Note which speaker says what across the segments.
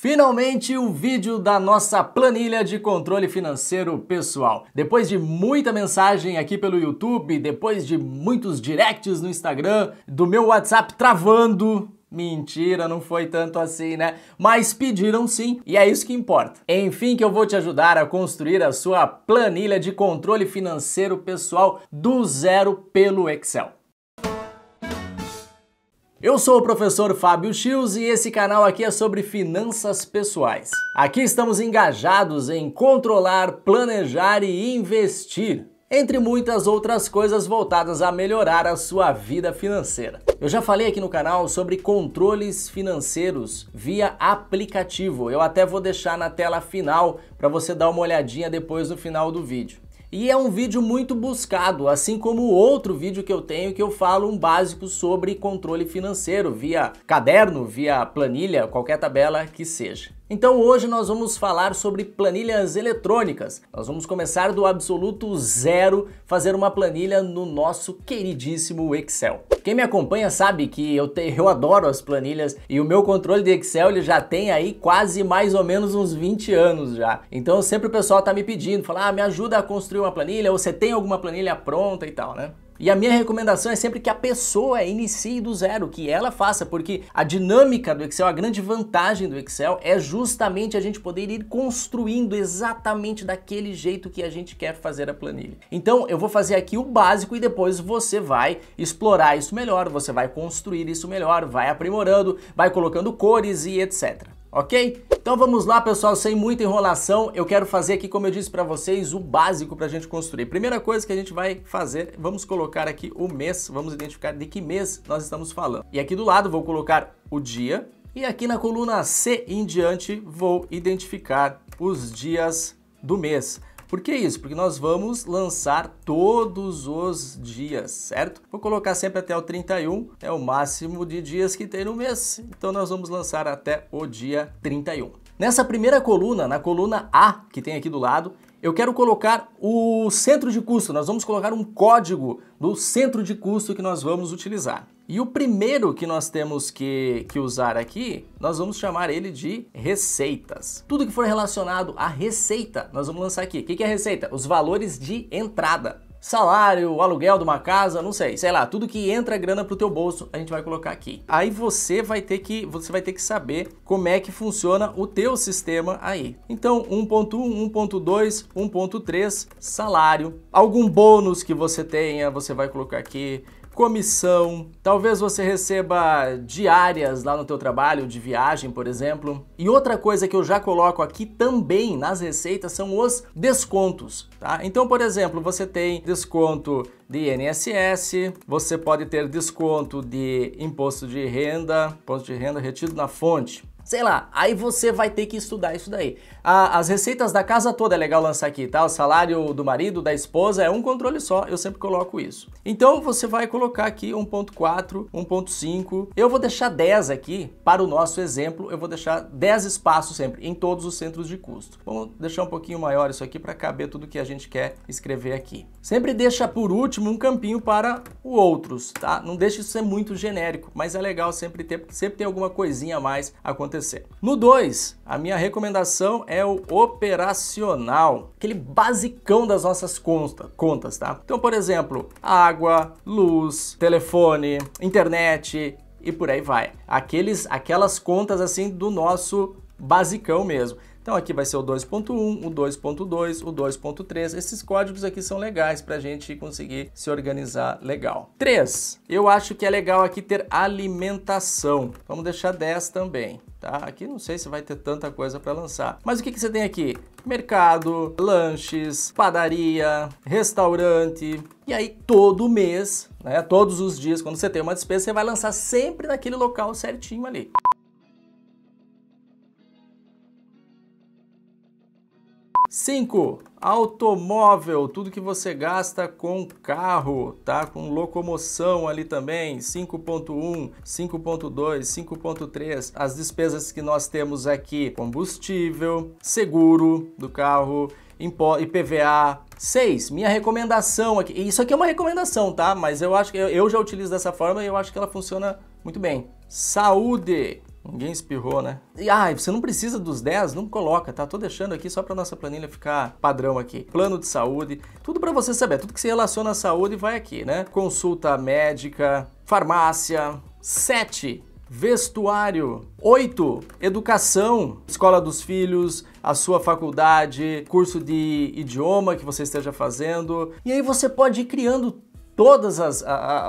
Speaker 1: Finalmente o vídeo da nossa planilha de controle financeiro pessoal. Depois de muita mensagem aqui pelo YouTube, depois de muitos directs no Instagram, do meu WhatsApp travando, Mentira, não foi tanto assim, né? Mas pediram sim, e é isso que importa. Enfim, que eu vou te ajudar a construir a sua planilha de controle financeiro pessoal do zero pelo Excel. Eu sou o professor Fábio Chios e esse canal aqui é sobre finanças pessoais. Aqui estamos engajados em controlar, planejar e investir, entre muitas outras coisas voltadas a melhorar a sua vida financeira. Eu já falei aqui no canal sobre controles financeiros via aplicativo. Eu até vou deixar na tela final para você dar uma olhadinha depois no final do vídeo. E é um vídeo muito buscado, assim como o outro vídeo que eu tenho que eu falo um básico sobre controle financeiro via caderno, via planilha, qualquer tabela que seja. Então hoje nós vamos falar sobre planilhas eletrônicas. Nós vamos começar do absoluto zero, fazer uma planilha no nosso queridíssimo Excel. Quem me acompanha sabe que eu, te, eu adoro as planilhas e o meu controle de Excel ele já tem aí quase mais ou menos uns 20 anos já. Então sempre o pessoal tá me pedindo, falar, ah, me ajuda a construir uma planilha, você tem alguma planilha pronta e tal, né? E a minha recomendação é sempre que a pessoa inicie do zero, que ela faça, porque a dinâmica do Excel, a grande vantagem do Excel é justamente a gente poder ir construindo exatamente daquele jeito que a gente quer fazer a planilha. Então eu vou fazer aqui o básico e depois você vai explorar isso melhor, você vai construir isso melhor, vai aprimorando, vai colocando cores e etc ok? Então vamos lá, pessoal, sem muita enrolação, eu quero fazer aqui, como eu disse para vocês, o básico para a gente construir. Primeira coisa que a gente vai fazer, vamos colocar aqui o mês, vamos identificar de que mês nós estamos falando. E aqui do lado vou colocar o dia, e aqui na coluna C em diante vou identificar os dias do mês. Por que isso? Porque nós vamos lançar todos os dias, certo? Vou colocar sempre até o 31, é o máximo de dias que tem no mês. Então nós vamos lançar até o dia 31. Nessa primeira coluna, na coluna A que tem aqui do lado, eu quero colocar o centro de custo. Nós vamos colocar um código do centro de custo que nós vamos utilizar. E o primeiro que nós temos que, que usar aqui, nós vamos chamar ele de receitas. Tudo que for relacionado à receita, nós vamos lançar aqui. O que é receita? Os valores de entrada salário, aluguel de uma casa, não sei, sei lá, tudo que entra grana pro teu bolso, a gente vai colocar aqui. Aí você vai ter que, você vai ter que saber como é que funciona o teu sistema aí. Então, 1.1, 1.2, 1.3, salário, algum bônus que você tenha, você vai colocar aqui comissão, talvez você receba diárias lá no teu trabalho, de viagem, por exemplo. E outra coisa que eu já coloco aqui também nas receitas são os descontos, tá? Então, por exemplo, você tem desconto de INSS, você pode ter desconto de imposto de renda, imposto de renda retido na fonte, sei lá, aí você vai ter que estudar isso daí. A, as receitas da casa toda é legal lançar aqui, tá? O salário do marido, da esposa, é um controle só, eu sempre coloco isso. Então você vai colocar aqui 1.4, 1.5, eu vou deixar 10 aqui, para o nosso exemplo, eu vou deixar 10 espaços sempre, em todos os centros de custo. Vamos deixar um pouquinho maior isso aqui para caber tudo que a gente quer escrever aqui. Sempre deixa por último um campinho para o outros, tá? Não deixa isso ser muito genérico, mas é legal sempre ter, sempre tem alguma coisinha a mais acontecendo acontecer. No 2, a minha recomendação é o operacional, aquele basicão das nossas contas, contas, tá? Então, por exemplo, água, luz, telefone, internet e por aí vai. Aqueles, aquelas contas assim do nosso basicão mesmo. Então aqui vai ser o 2.1, o 2.2, o 2.3. Esses códigos aqui são legais para a gente conseguir se organizar legal. 3. Eu acho que é legal aqui ter alimentação. Vamos deixar 10 também. Tá? Aqui não sei se vai ter tanta coisa para lançar. Mas o que, que você tem aqui? Mercado, lanches, padaria, restaurante. E aí todo mês, né, todos os dias, quando você tem uma despesa, você vai lançar sempre naquele local certinho ali. 5. Automóvel, tudo que você gasta com carro, tá? Com locomoção ali também, 5.1, 5.2, 5.3, as despesas que nós temos aqui, combustível, seguro do carro, IPVA. 6. Minha recomendação aqui. Isso aqui é uma recomendação, tá? Mas eu acho que eu já utilizo dessa forma e eu acho que ela funciona muito bem. Saúde. Ninguém espirrou, né? E, ah, você não precisa dos 10, não coloca, tá? Tô deixando aqui só para nossa planilha ficar padrão aqui. Plano de saúde, tudo para você saber, tudo que se relaciona à saúde vai aqui, né? Consulta médica, farmácia, 7 vestuário. 8. Educação, escola dos filhos, a sua faculdade, curso de idioma que você esteja fazendo. E aí você pode ir criando todos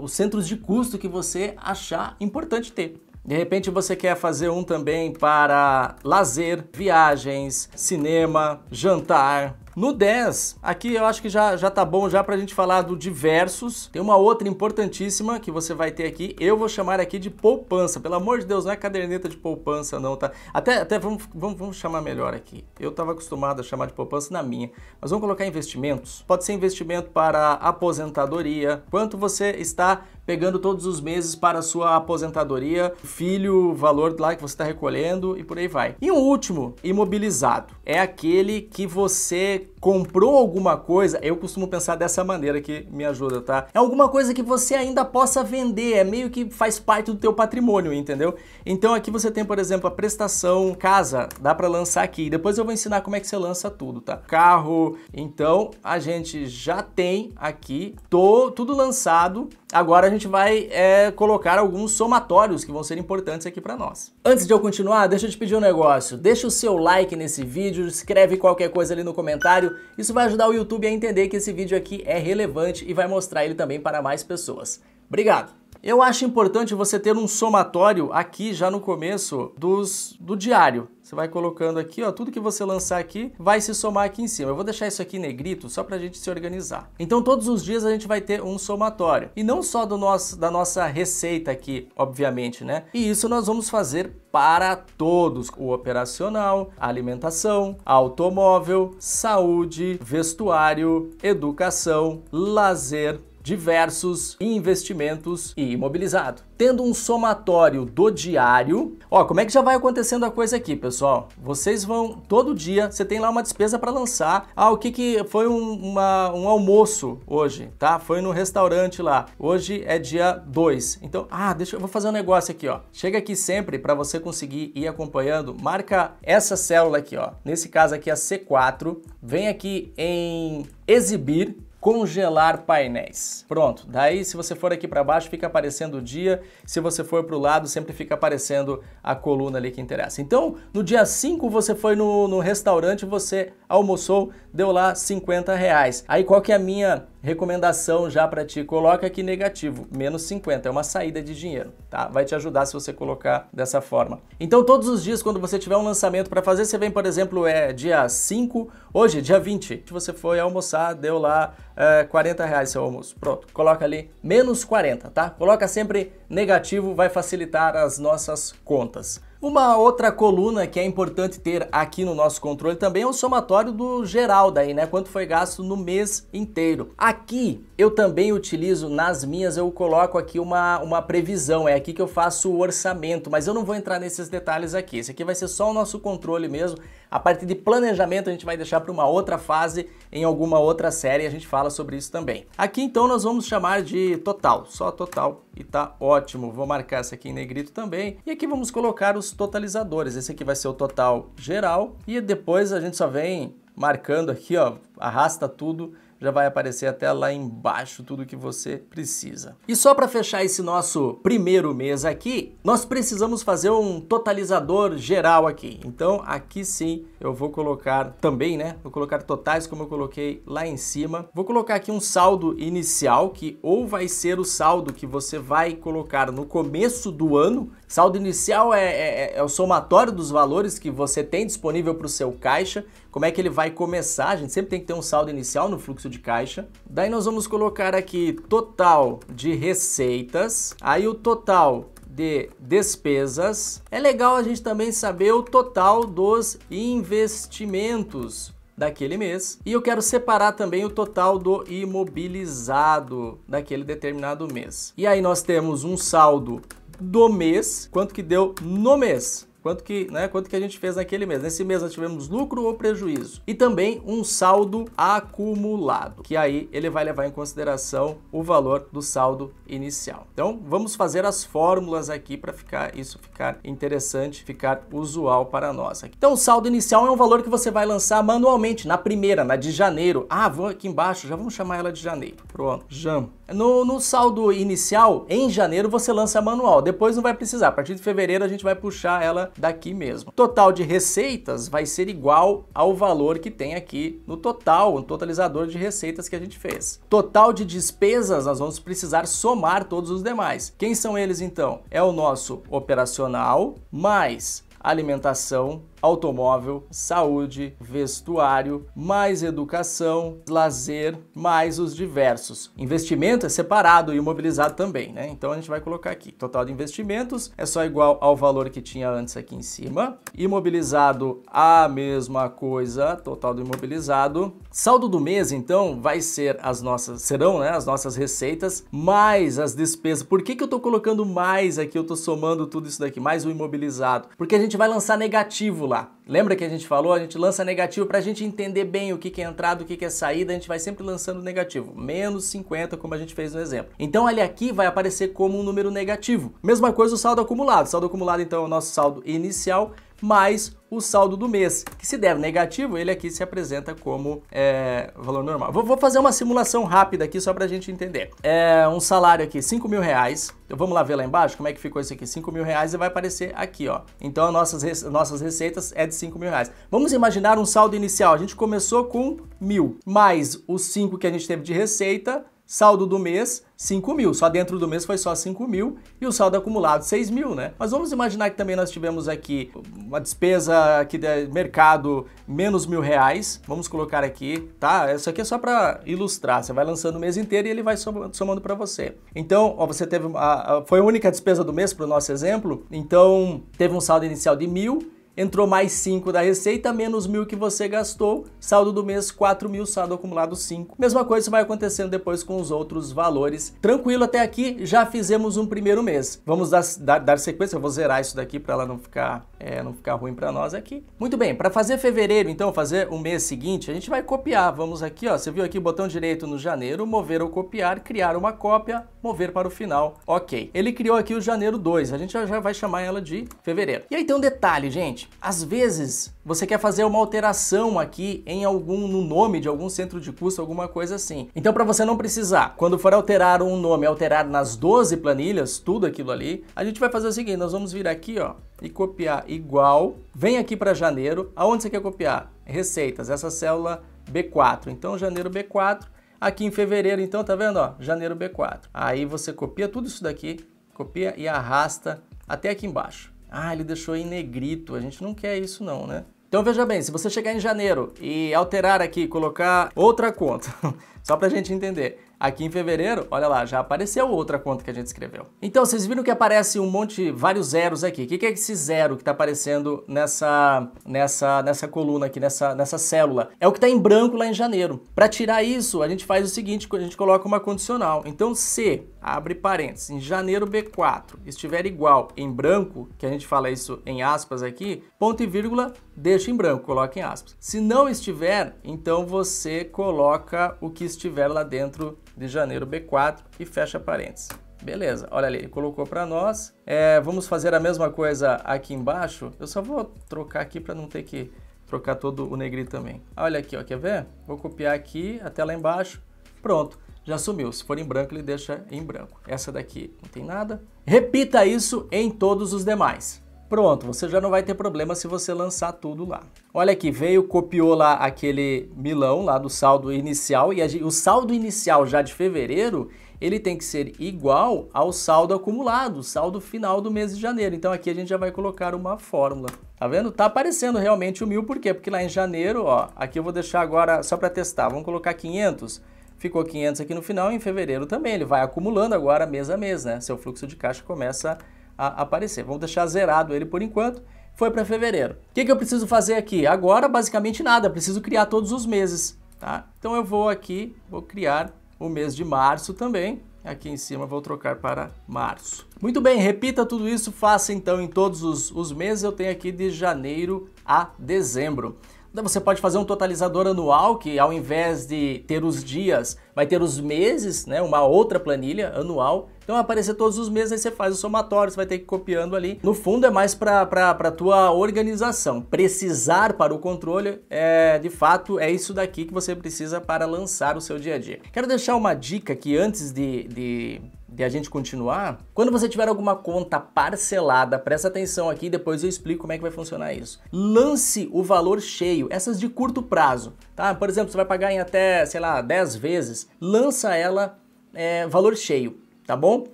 Speaker 1: os centros de custo que você achar importante ter. De repente você quer fazer um também para lazer, viagens, cinema, jantar, no 10, aqui eu acho que já, já tá bom já pra gente falar do diversos. Tem uma outra importantíssima que você vai ter aqui. Eu vou chamar aqui de poupança. Pelo amor de Deus, não é caderneta de poupança não, tá? Até, até vamos, vamos, vamos chamar melhor aqui. Eu tava acostumado a chamar de poupança na minha. Mas vamos colocar investimentos. Pode ser investimento para aposentadoria. Quanto você está pegando todos os meses para a sua aposentadoria, filho, valor lá que você está recolhendo e por aí vai. E um último, imobilizado. É aquele que você comprou alguma coisa, eu costumo pensar dessa maneira que me ajuda, tá? É alguma coisa que você ainda possa vender, é meio que faz parte do teu patrimônio, entendeu? Então aqui você tem, por exemplo, a prestação casa, dá para lançar aqui. Depois eu vou ensinar como é que você lança tudo, tá? Carro. Então a gente já tem aqui tô, tudo lançado. Agora a gente vai é, colocar alguns somatórios que vão ser importantes aqui para nós. Antes de eu continuar, deixa eu te pedir um negócio. Deixa o seu like nesse vídeo, escreve qualquer coisa ali no comentário comentário. Isso vai ajudar o YouTube a entender que esse vídeo aqui é relevante e vai mostrar ele também para mais pessoas. Obrigado! Eu acho importante você ter um somatório aqui já no começo dos, do diário. Você vai colocando aqui, ó, tudo que você lançar aqui vai se somar aqui em cima. Eu vou deixar isso aqui em negrito só para a gente se organizar. Então todos os dias a gente vai ter um somatório. E não só do nosso, da nossa receita aqui, obviamente, né? E isso nós vamos fazer para todos. O operacional, alimentação, automóvel, saúde, vestuário, educação, lazer, diversos investimentos e imobilizado. Tendo um somatório do diário, ó, como é que já vai acontecendo a coisa aqui, pessoal? Vocês vão todo dia, você tem lá uma despesa para lançar. Ah, o que que foi um, uma, um almoço hoje, tá? Foi no restaurante lá. Hoje é dia 2. Então, ah, deixa eu vou fazer um negócio aqui, ó. Chega aqui sempre para você conseguir ir acompanhando. Marca essa célula aqui, ó. Nesse caso aqui a C4. Vem aqui em exibir congelar painéis. Pronto, daí se você for aqui para baixo fica aparecendo o dia, se você for para o lado sempre fica aparecendo a coluna ali que interessa. Então, no dia 5 você foi no, no restaurante, você almoçou, deu lá 50 reais. Aí qual que é a minha recomendação já para ti, coloca aqui negativo, menos 50, é uma saída de dinheiro, tá? Vai te ajudar se você colocar dessa forma. Então todos os dias quando você tiver um lançamento para fazer, você vem, por exemplo, é dia 5, hoje dia 20, você foi almoçar, deu lá é, 40 reais seu almoço, pronto, coloca ali menos 40, tá? Coloca sempre negativo, vai facilitar as nossas contas. Uma outra coluna que é importante ter aqui no nosso controle também é o somatório do geral daí, né? Quanto foi gasto no mês inteiro. Aqui eu também utilizo nas minhas, eu coloco aqui uma, uma previsão, é aqui que eu faço o orçamento, mas eu não vou entrar nesses detalhes aqui. Esse aqui vai ser só o nosso controle mesmo a parte de planejamento a gente vai deixar para uma outra fase em alguma outra série, a gente fala sobre isso também. Aqui então nós vamos chamar de total, só total e tá ótimo. Vou marcar esse aqui em negrito também. E aqui vamos colocar os totalizadores. Esse aqui vai ser o total geral e depois a gente só vem marcando aqui, ó, arrasta tudo já vai aparecer até lá embaixo tudo que você precisa. E só para fechar esse nosso primeiro mês aqui, nós precisamos fazer um totalizador geral aqui. Então aqui sim eu vou colocar também, né? Vou colocar totais como eu coloquei lá em cima. Vou colocar aqui um saldo inicial que ou vai ser o saldo que você vai colocar no começo do ano. Saldo inicial é, é, é o somatório dos valores que você tem disponível para o seu caixa como é que ele vai começar. A gente sempre tem que ter um saldo inicial no fluxo de caixa. Daí nós vamos colocar aqui total de receitas, aí o total de despesas. É legal a gente também saber o total dos investimentos daquele mês. E eu quero separar também o total do imobilizado daquele determinado mês. E aí nós temos um saldo do mês, quanto que deu no mês. Quanto que, né, quanto que a gente fez naquele mês? Nesse mês nós tivemos lucro ou prejuízo? E também um saldo acumulado, que aí ele vai levar em consideração o valor do saldo inicial. Então, vamos fazer as fórmulas aqui para ficar isso ficar interessante, ficar usual para nós. Então, o saldo inicial é um valor que você vai lançar manualmente na primeira, na de janeiro. Ah, vou aqui embaixo, já vamos chamar ela de janeiro. Pronto, jam. No, no saldo inicial, em janeiro você lança manual, depois não vai precisar. A partir de fevereiro a gente vai puxar ela daqui mesmo. Total de receitas vai ser igual ao valor que tem aqui no total, no totalizador de receitas que a gente fez. Total de despesas, nós vamos precisar somar todos os demais. Quem são eles então? É o nosso operacional mais alimentação automóvel, saúde, vestuário, mais educação, lazer, mais os diversos. Investimento é separado e imobilizado também, né? Então a gente vai colocar aqui. Total de investimentos é só igual ao valor que tinha antes aqui em cima. Imobilizado, a mesma coisa, total do imobilizado. Saldo do mês, então, vai ser as nossas, serão, né, as nossas receitas mais as despesas. Por que que eu tô colocando mais aqui? Eu tô somando tudo isso daqui, mais o imobilizado. Porque a gente vai lançar negativo Lembra que a gente falou? A gente lança negativo para a gente entender bem o que, que é entrada, o que, que é saída, a gente vai sempre lançando negativo. Menos 50, como a gente fez no exemplo. Então ele aqui vai aparecer como um número negativo. Mesma coisa o saldo acumulado. O saldo acumulado, então, é o nosso saldo inicial mais o saldo do mês, que se der negativo, ele aqui se apresenta como é, valor normal. Vou, vou, fazer uma simulação rápida aqui só para a gente entender. É, um salário aqui, 5 mil reais. Então, vamos lá ver lá embaixo como é que ficou isso aqui. 5 mil reais e vai aparecer aqui, ó. Então, nossas, nossas receitas é de 5 mil reais. Vamos imaginar um saldo inicial. A gente começou com mil, mais os 5 que a gente teve de receita, Saldo do mês, 5 mil. Só dentro do mês foi só 5 mil e o saldo acumulado 6 mil, né? Mas vamos imaginar que também nós tivemos aqui uma despesa aqui de mercado menos mil reais. Vamos colocar aqui, tá? Isso aqui é só para ilustrar. Você vai lançando o mês inteiro e ele vai somando para você. Então, ó, você teve. A, a, foi a única despesa do mês para o nosso exemplo. Então, teve um saldo inicial de mil entrou mais 5 da receita, menos mil que você gastou, saldo do mês 4 mil, saldo acumulado 5. Mesma coisa vai acontecendo depois com os outros valores. Tranquilo até aqui, já fizemos um primeiro mês. Vamos dar, dar, dar sequência, eu vou zerar isso daqui para ela não ficar, é, não ficar ruim para nós aqui. Muito bem, para fazer fevereiro, então, fazer o mês seguinte, a gente vai copiar. Vamos aqui, ó, você viu aqui o botão direito no janeiro, mover ou copiar, criar uma cópia, mover para o final, ok. Ele criou aqui o janeiro 2, a gente já, já vai chamar ela de fevereiro. E aí tem um detalhe, gente seguinte, às vezes você quer fazer uma alteração aqui em algum no nome de algum centro de custo, alguma coisa assim. Então para você não precisar, quando for alterar um nome, alterar nas 12 planilhas, tudo aquilo ali, a gente vai fazer o seguinte, nós vamos vir aqui, ó, e copiar igual, vem aqui para janeiro, aonde você quer copiar? Receitas, essa célula B4. Então janeiro B4, aqui em fevereiro, então tá vendo, ó, janeiro B4. Aí você copia tudo isso daqui, copia e arrasta até aqui embaixo. Ah, ele deixou em negrito, a gente não quer isso não, né? Então veja bem, se você chegar em janeiro e alterar aqui, colocar outra conta, só para a gente entender, Aqui em fevereiro, olha lá, já apareceu outra conta que a gente escreveu. Então, vocês viram que aparece um monte, vários zeros aqui. O que é esse zero que está aparecendo nessa, nessa, nessa coluna aqui, nessa, nessa célula? É o que está em branco lá em janeiro. Para tirar isso, a gente faz o seguinte, a gente coloca uma condicional. Então, se, abre parênteses, em janeiro B4 estiver igual em branco, que a gente fala isso em aspas aqui, ponto e vírgula, deixa em branco, coloca em aspas. Se não estiver, então você coloca o que estiver lá dentro de janeiro B4 e fecha parênteses. Beleza, olha ali, ele colocou para nós. É, vamos fazer a mesma coisa aqui embaixo. Eu só vou trocar aqui para não ter que trocar todo o negrito também. Olha aqui, ó, quer ver? Vou copiar aqui até lá embaixo. Pronto, já sumiu. Se for em branco, ele deixa em branco. Essa daqui não tem nada. Repita isso em todos os demais. Pronto, você já não vai ter problema se você lançar tudo lá. Olha aqui, veio, copiou lá aquele milão lá do saldo inicial e o saldo inicial já de fevereiro, ele tem que ser igual ao saldo acumulado, saldo final do mês de janeiro. Então aqui a gente já vai colocar uma fórmula. Tá vendo? Tá aparecendo realmente o mil, por quê? Porque lá em janeiro, ó, aqui eu vou deixar agora só para testar, vamos colocar 500 ficou 500 aqui no final, em fevereiro também, ele vai acumulando agora mês a mês, né? Seu fluxo de caixa começa a a aparecer. Vamos deixar zerado ele por enquanto. Foi para fevereiro. O que, que eu preciso fazer aqui? Agora, basicamente nada. Eu preciso criar todos os meses, tá? Então eu vou aqui, vou criar o mês de março também. Aqui em cima vou trocar para março. Muito bem, repita tudo isso, faça então em todos os, os meses. Eu tenho aqui de janeiro a dezembro. Você pode fazer um totalizador anual que ao invés de ter os dias, vai ter os meses, né? Uma outra planilha anual. Então vai aparecer todos os meses, aí você faz o somatório, você vai ter que ir copiando ali. No fundo é mais para a tua organização. Precisar para o controle, é, de fato, é isso daqui que você precisa para lançar o seu dia a dia. Quero deixar uma dica que antes de, de e a gente continuar, quando você tiver alguma conta parcelada, presta atenção aqui, depois eu explico como é que vai funcionar isso. Lance o valor cheio, essas de curto prazo, tá? Por exemplo, você vai pagar em até, sei lá, 10 vezes, lança ela é, valor cheio, tá bom?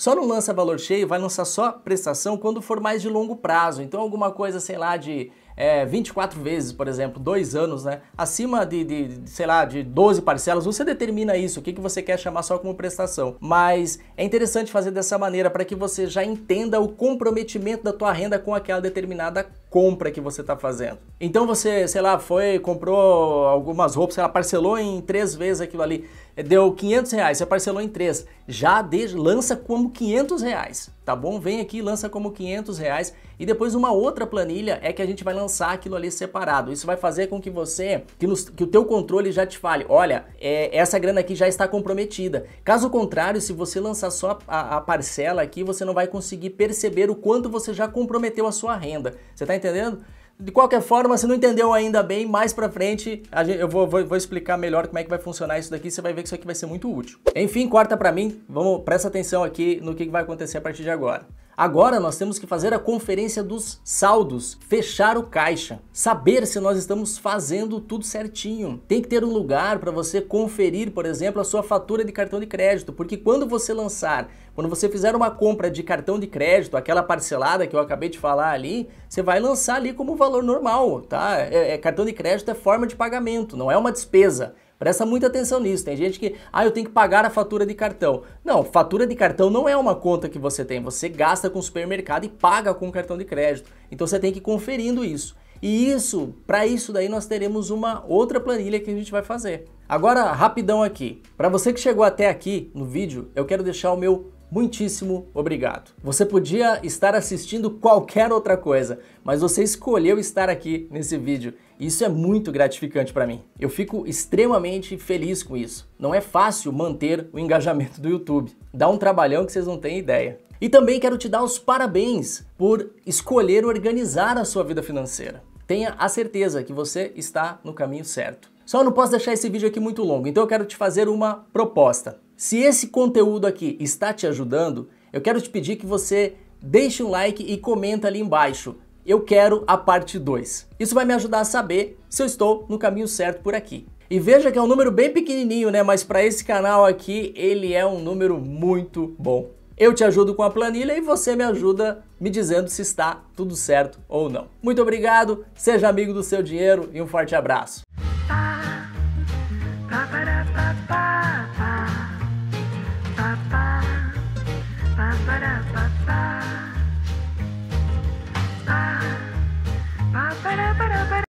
Speaker 1: Só não lança valor cheio, vai lançar só prestação quando for mais de longo prazo. Então alguma coisa, sei lá, de é, 24 vezes, por exemplo, dois anos, né? Acima de, de, de, sei lá, de 12 parcelas, você determina isso, o que, que você quer chamar só como prestação. Mas é interessante fazer dessa maneira para que você já entenda o comprometimento da tua renda com aquela determinada compra que você está fazendo. Então você, sei lá, foi, comprou algumas roupas, sei lá, parcelou em três vezes aquilo ali. É, deu 500 reais, você parcelou em três, já de, lança como 500 reais, tá bom? Vem aqui, lança como 500 reais e depois uma outra planilha é que a gente vai lançar aquilo ali separado. Isso vai fazer com que você, que, nos, que o teu controle já te fale, olha, é, essa grana aqui já está comprometida. Caso contrário, se você lançar só a, a parcela aqui, você não vai conseguir perceber o quanto você já comprometeu a sua renda. Você tá entendendo? De qualquer forma, se não entendeu ainda bem, mais pra frente gente, eu vou, vou, vou, explicar melhor como é que vai funcionar isso daqui, você vai ver que isso aqui vai ser muito útil. Enfim, corta pra mim, vamos, presta atenção aqui no que, que vai acontecer a partir de agora. Agora nós temos que fazer a conferência dos saldos, fechar o caixa, saber se nós estamos fazendo tudo certinho. Tem que ter um lugar para você conferir, por exemplo, a sua fatura de cartão de crédito, porque quando você lançar, quando você fizer uma compra de cartão de crédito, aquela parcelada que eu acabei de falar ali, você vai lançar ali como valor normal, tá? É, é, cartão de crédito é forma de pagamento, não é uma despesa. Presta muita atenção nisso. Tem gente que, ah, eu tenho que pagar a fatura de cartão. Não, fatura de cartão não é uma conta que você tem. Você gasta com o supermercado e paga com o cartão de crédito. Então você tem que ir conferindo isso. E isso, para isso daí nós teremos uma outra planilha que a gente vai fazer. Agora, rapidão aqui. Para você que chegou até aqui no vídeo, eu quero deixar o meu muitíssimo obrigado. Você podia estar assistindo qualquer outra coisa, mas você escolheu estar aqui nesse vídeo. Isso é muito gratificante para mim. Eu fico extremamente feliz com isso. Não é fácil manter o engajamento do YouTube. Dá um trabalhão que vocês não têm ideia. E também quero te dar os parabéns por escolher organizar a sua vida financeira. Tenha a certeza que você está no caminho certo. Só não posso deixar esse vídeo aqui muito longo, então eu quero te fazer uma proposta. Se esse conteúdo aqui está te ajudando, eu quero te pedir que você deixe um like e comenta ali embaixo eu quero a parte 2. Isso vai me ajudar a saber se eu estou no caminho certo por aqui. E veja que é um número bem pequenininho, né? Mas para esse canal aqui, ele é um número muito bom. Eu te ajudo com a planilha e você me ajuda me dizendo se está tudo certo ou não. Muito obrigado, seja amigo do seu dinheiro e um forte abraço. Tá.